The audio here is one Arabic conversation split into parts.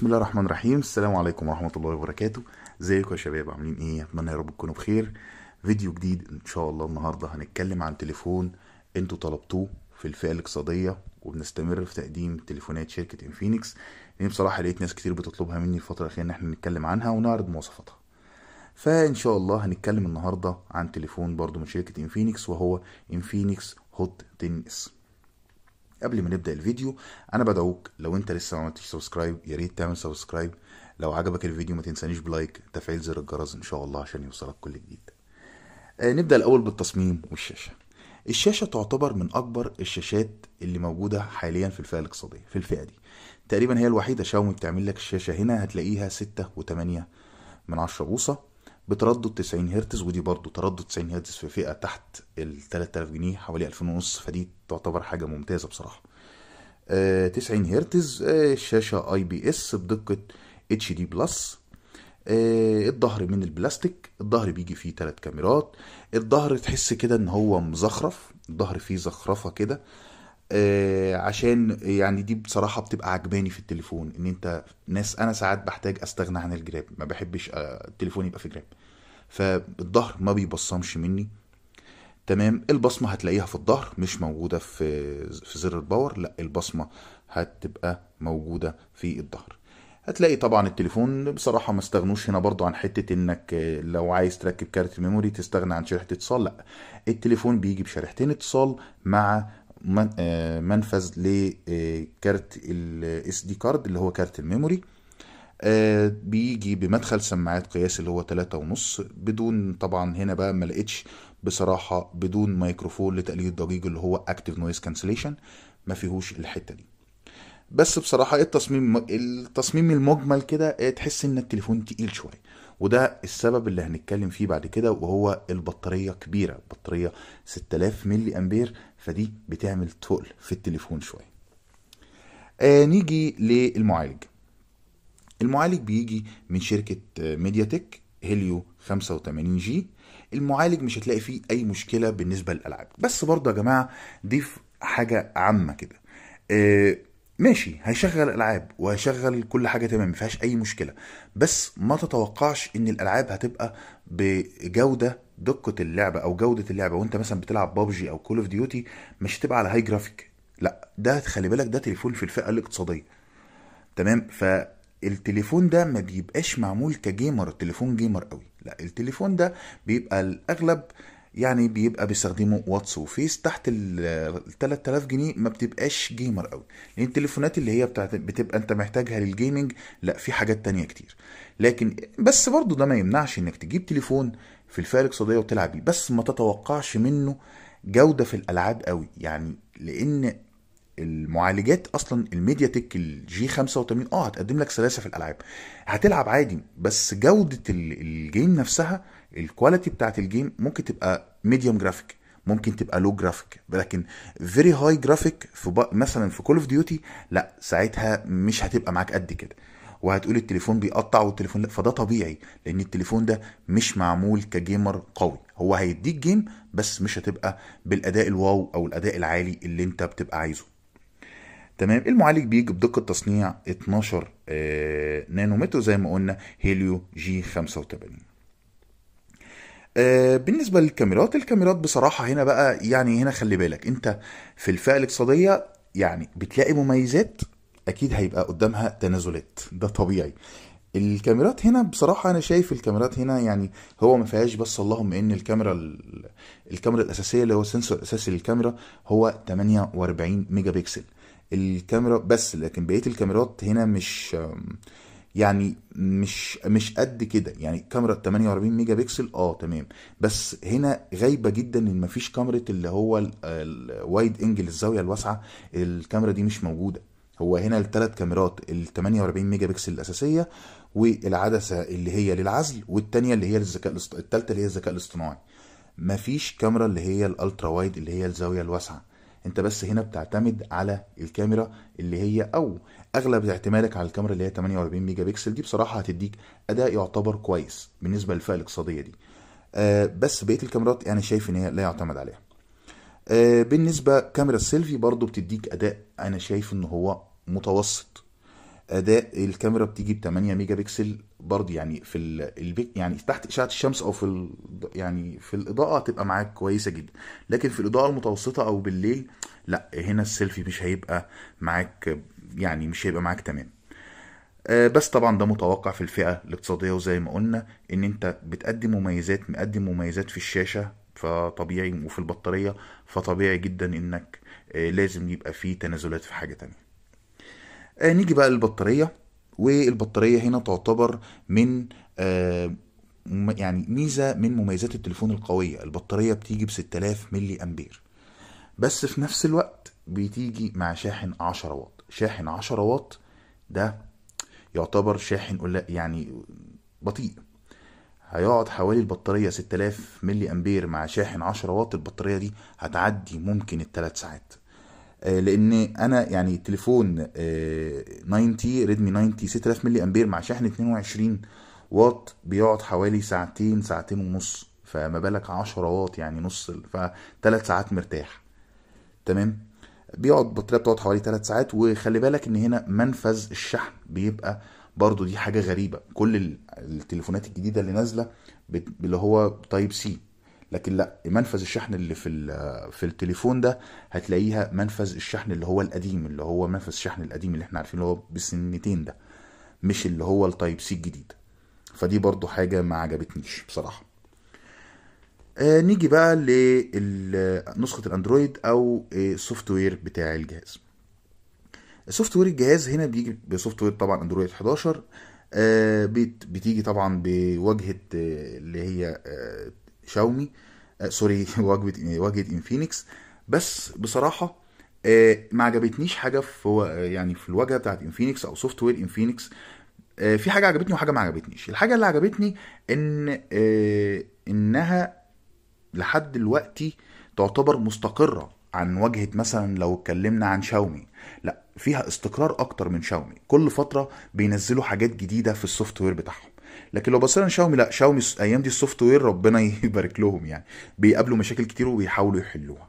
بسم الله الرحمن الرحيم السلام عليكم ورحمة الله وبركاته ازيكم يا شباب عاملين ايه اتمنى يا رب تكونوا بخير فيديو جديد ان شاء الله النهاردة هنتكلم عن تليفون انتوا طلبتوه في الفئة الاقتصادية وبنستمر في تقديم تليفونات شركة انفينكس لان بصراحة لقيت ناس كتير بتطلبها مني الفترة الأخيرة ان احنا نتكلم عنها ونعرض مواصفاتها فان شاء الله هنتكلم النهاردة عن تليفون برضو من شركة انفينكس وهو انفينكس هوت 10 اس قبل ما نبدا الفيديو انا بدعوك لو انت لسه ما عملتش سبسكرايب يا ريت تعمل سبسكرايب لو عجبك الفيديو ما تنسانيش بلايك تفعيل زر الجرس ان شاء الله عشان يوصلك كل جديد آه نبدا الاول بالتصميم والشاشه الشاشه تعتبر من اكبر الشاشات اللي موجوده حاليا في الفئه الاقتصاديه في الفئه دي تقريبا هي الوحيده شاومي بتعمل لك الشاشه هنا هتلاقيها 6.8 من 10 بوصه بتردد 90 هرتز ودي برضو تردد 90 هرتز في فئه تحت ال 3000 جنيه حوالي 2000 ونص فدي تعتبر حاجه ممتازه بصراحه 90 آه، هرتز الشاشه آه، اي بي اس بدقه اتش دي بلس الظهر من البلاستيك الظهر بيجي فيه ثلاث كاميرات الظهر تحس كده ان هو مزخرف الظهر فيه زخرفه كده آه عشان يعني دي بصراحة بتبقى عجباني في التليفون ان انت ناس انا ساعات بحتاج استغنى عن الجراب ما بحبش آه التليفون يبقى في جراب فالظهر ما بيبصمش مني تمام البصمة هتلاقيها في الظهر مش موجودة في في زر الباور لا البصمة هتبقى موجودة في الظهر هتلاقي طبعا التليفون بصراحة ما استغنوش هنا برضو عن حتة انك آه، لو عايز تركب كارت ميموري تستغنى عن شريحة اتصال لا التليفون بيجي بشريحتين اتصال مع آه، منفذ لكارت آه، الاس دي كارد اللي هو كارت الميموري آه، بيجي بمدخل سماعات قياس اللي هو تلاتة ونص بدون طبعا هنا بقى ما لقيتش بصراحة بدون مايكروفون لتقليل الضجيج اللي هو اكتف نويز كانسليشن ما فيهوش الحتة دي بس بصراحة التصميم التصميم المجمل كده تحس ان التليفون تقيل شوية وده السبب اللي هنتكلم فيه بعد كده وهو البطارية كبيرة بطارية 6000 ملي امبير فدي بتعمل تقل في التليفون شويه آه نيجي للمعالج المعالج بيجي من شركه ميديا تك هيليو 85 جي المعالج مش هتلاقي فيه اي مشكله بالنسبه للالعاب بس برضه يا جماعه دي حاجه عامه كده آه ماشي هيشغل العاب وهيشغل كل حاجه تمام ما فيهاش اي مشكله بس ما تتوقعش ان الالعاب هتبقى بجوده دقه اللعبه او جوده اللعبه وانت مثلا بتلعب بابجي او كول اوف ديوتي مش هتبقى على هاي جرافيك لا ده خلي بالك ده تليفون في الفئه الاقتصاديه تمام فالتليفون ده ما بيبقاش معمول كجيمر تليفون جيمر قوي لا التليفون ده بيبقى الاغلب يعني بيبقى بيستخدمه واتس وفيس تحت ال 3000 جنيه ما بتبقاش جيمر قوي لان التليفونات اللي هي بتاعت بتبقى انت محتاجها للجيمنج لا في حاجات تانية كتير لكن بس برضو ده ما يمنعش انك تجيب تليفون في الفئه الاقتصاديه وتلعب بيه بس ما تتوقعش منه جوده في الالعاب قوي يعني لان المعالجات اصلا الميديا تك الجي 85 اه هتقدم لك سلاسه في الالعاب هتلعب عادي بس جوده الجيم نفسها الكواليتي بتاعت الجيم ممكن تبقى ميديوم جرافيك ممكن تبقى لو جرافيك لكن فيري هاي جرافيك في مثلا في كول اوف ديوتي لا ساعتها مش هتبقى معاك قد كده وهتقول التليفون بيقطع والتليفون لا فده طبيعي لان التليفون ده مش معمول كجيمر قوي هو هيديك جيم بس مش هتبقى بالاداء الواو او الاداء العالي اللي انت بتبقى عايزه تمام المعالج بيجي بدقه تصنيع 12 آه، نانومتر زي ما قلنا هيليو جي 85 آه، بالنسبة للكاميرات الكاميرات بصراحة هنا بقى يعني هنا خلي بالك انت في الفئة الاقتصادية يعني بتلاقي مميزات اكيد هيبقى قدامها تنازلات ده طبيعي الكاميرات هنا بصراحة أنا شايف الكاميرات هنا يعني هو ما فيهاش بس اللهم إن الكاميرا الكاميرا الأساسية اللي هو السنسور الأساسي للكاميرا هو 48 ميجا بكسل الكاميرا بس لكن بقية الكاميرات هنا مش يعني مش مش قد كده يعني كاميرا 48 ميجا بكسل اه تمام بس هنا غايبه جدا ان مفيش كاميرا اللي هو الوايد انجل الزاويه الواسعه الكاميرا دي مش موجوده هو هنا الثلاث كاميرات ال 48 ميجا بكسل الاساسيه والعدسه اللي هي للعزل والثانيه اللي هي للذكاء الثالثه اللي هي الذكاء الاصطناعي مفيش كاميرا اللي هي الالترا وايد اللي هي الزاويه الواسعه انت بس هنا بتعتمد على الكاميرا اللي هي او اغلب اعتمادك على الكاميرا اللي هي 48 ميجا بكسل دي بصراحه هتديك اداء يعتبر كويس بالنسبه للفئه الاقتصاديه دي آه بس بقيه الكاميرات انا شايف ان هي لا يعتمد عليها آه بالنسبه كاميرا السيلفي برضو بتديك اداء انا شايف ان هو متوسط اداء الكاميرا بتيجي ب 8 ميجا بكسل برضه يعني في البيك يعني تحت اشعه الشمس او في ال يعني في الاضاءه هتبقى معاك كويسه جدا لكن في الاضاءه المتوسطه او بالليل لا هنا السيلفي مش هيبقى معاك يعني مش هيبقى معاك تمام آه، بس طبعا ده متوقع في الفئه الاقتصاديه وزي ما قلنا ان انت بتقدم مميزات مقدم مميزات في الشاشه فطبيعي وفي البطاريه فطبيعي جدا انك آه، لازم يبقى فيه تنازلات في حاجه تانية آه نيجي بقى للبطارية والبطارية هنا تعتبر من آه يعني ميزة من مميزات التليفون القوية البطارية بتيجي ب 6000 ملي أمبير بس في نفس الوقت بتيجي مع شاحن 10 واط شاحن 10 واط ده يعتبر شاحن يعني بطيء هيقعد حوالي البطارية 6000 ملي أمبير مع شاحن 10 واط البطارية دي هتعدي ممكن الثلاث ساعات آه، لان انا يعني تليفون 90 آه، ريدمي 90 6000 ملي امبير مع شحن 22 واط بيقعد حوالي ساعتين ساعتين ونص فما بالك 10 واط يعني نص فثلاث ساعات مرتاح تمام بيقعد البطاريه بتقعد حوالي 3 ساعات وخلي بالك ان هنا منفذ الشحن بيبقى برضو دي حاجه غريبه كل التليفونات الجديده اللي نازله اللي هو تايب سي لكن لا منفذ الشحن اللي في في التليفون ده هتلاقيها منفذ الشحن اللي هو القديم اللي هو منفذ الشحن القديم اللي احنا عارفينه اللي هو بالسنتين ده مش اللي هو التايب سي الجديد فدي برضو حاجه ما عجبتنيش بصراحه آه نيجي بقى لنسخه الاندرويد او السوفت آه، وير بتاع الجهاز السوفت وير الجهاز هنا بيجي بسوفت وير طبعا اندرويد 11 آه بتيجي طبعا بواجهه آه، اللي هي آه، شاومي آه سوري واجهه واجهه انفينكس بس بصراحه آه ما عجبتنيش حاجه في يعني في الواجهه بتاعت انفينكس او سوفت وير انفينكس آه في حاجه عجبتني وحاجه ما عجبتنيش الحاجه اللي عجبتني ان آه انها لحد دلوقتي تعتبر مستقره عن واجهه مثلا لو اتكلمنا عن شاومي لا فيها استقرار اكتر من شاومي كل فتره بينزلوا حاجات جديده في السوفت وير بتاعهم لكن لو بصينا لشاومي لا شاومي ايام دي السوفت وير ربنا يبارك لهم يعني بيقابلوا مشاكل كتير وبيحاولوا يحلوها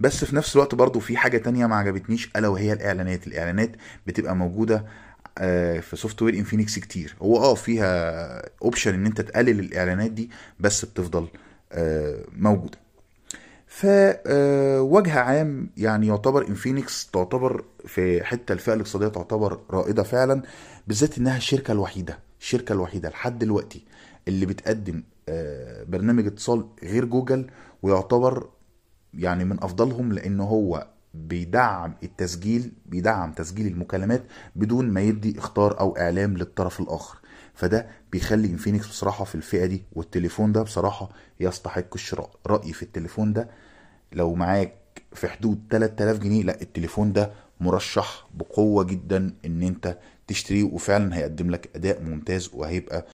بس في نفس الوقت برضو في حاجه تانية ما عجبتنيش الا وهي الاعلانات الاعلانات بتبقى موجوده آه، في سوفت وير انفينكس كتير هو اه فيها اوبشن ان انت تقلل الاعلانات دي بس بتفضل آه، موجوده فوجه آه، عام يعني يعتبر انفينكس تعتبر في حته الفئه الاقتصاديه تعتبر رائده فعلا بالذات انها الشركه الوحيده الشركه الوحيده لحد دلوقتي اللي بتقدم آه، برنامج اتصال غير جوجل ويعتبر يعني من افضلهم لان هو بيدعم التسجيل بيدعم تسجيل المكالمات بدون ما يدي اختار او اعلام للطرف الاخر فده بيخلي انفينكس بصراحه في الفئه دي والتليفون ده بصراحه يستحق الشراء رايي في التليفون ده لو معاك في حدود 3000 جنيه لا التليفون ده مرشح بقوه جدا ان انت تشتريه وفعلا هيقدم لك اداء ممتاز وهيبقى